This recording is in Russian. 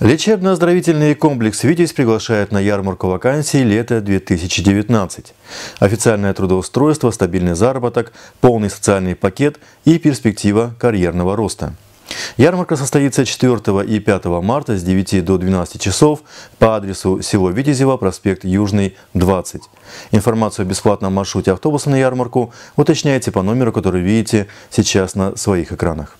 Лечебно-оздоровительный комплекс «Витязь» приглашает на ярмарку вакансий лето 2019. Официальное трудоустройство, стабильный заработок, полный социальный пакет и перспектива карьерного роста. Ярмарка состоится 4 и 5 марта с 9 до 12 часов по адресу село Витязево, проспект Южный, 20. Информацию о бесплатном маршруте автобуса на ярмарку уточняйте по номеру, который видите сейчас на своих экранах.